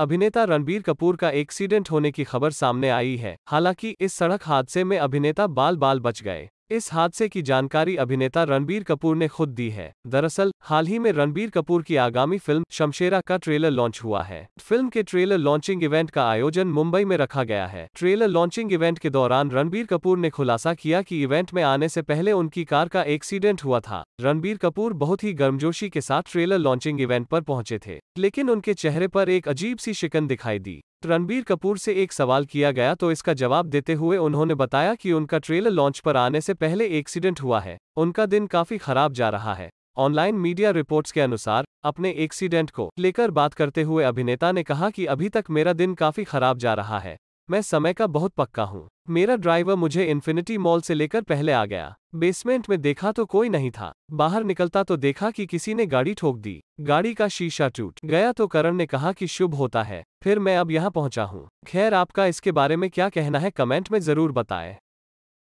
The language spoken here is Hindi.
अभिनेता रणबीर कपूर का एक्सीडेंट होने की खबर सामने आई है हालांकि इस सड़क हादसे में अभिनेता बाल बाल बच गए इस हादसे की जानकारी अभिनेता रणबीर कपूर ने खुद दी है दरअसल हाल ही में रणबीर कपूर की आगामी फिल्म शमशेरा का ट्रेलर लॉन्च हुआ है फिल्म के ट्रेलर लॉन्चिंग इवेंट का आयोजन मुंबई में रखा गया है ट्रेलर लॉन्चिंग इवेंट के दौरान रणबीर कपूर ने खुलासा किया कि इवेंट में आने से पहले उनकी कार का एक्सीडेंट हुआ था रणबीर कपूर बहुत ही गर्मजोशी के साथ ट्रेलर लॉन्चिंग इवेंट पर पहुंचे थे लेकिन उनके चेहरे पर एक अजीब सी शिकन दिखाई दी रणबीर कपूर से एक सवाल किया गया तो इसका जवाब देते हुए उन्होंने बताया कि उनका ट्रेलर लॉन्च पर आने से पहले एक्सीडेंट हुआ है उनका दिन काफी खराब जा रहा है ऑनलाइन मीडिया रिपोर्ट्स के अनुसार अपने एक्सीडेंट को लेकर बात करते हुए अभिनेता ने कहा कि अभी तक मेरा दिन काफी खराब जा रहा है मैं समय का बहुत पक्का हूँ मेरा ड्राइवर मुझे इन्फिनिटी मॉल से लेकर पहले आ गया बेसमेंट में देखा तो कोई नहीं था बाहर निकलता तो देखा कि किसी ने गाड़ी ठोक दी गाड़ी का शीशा टूट गया तो करण ने कहा कि शुभ होता है फिर मैं अब यहाँ पहुँचा हूँ खैर आपका इसके बारे में क्या कहना है कमेंट में जरूर बताएं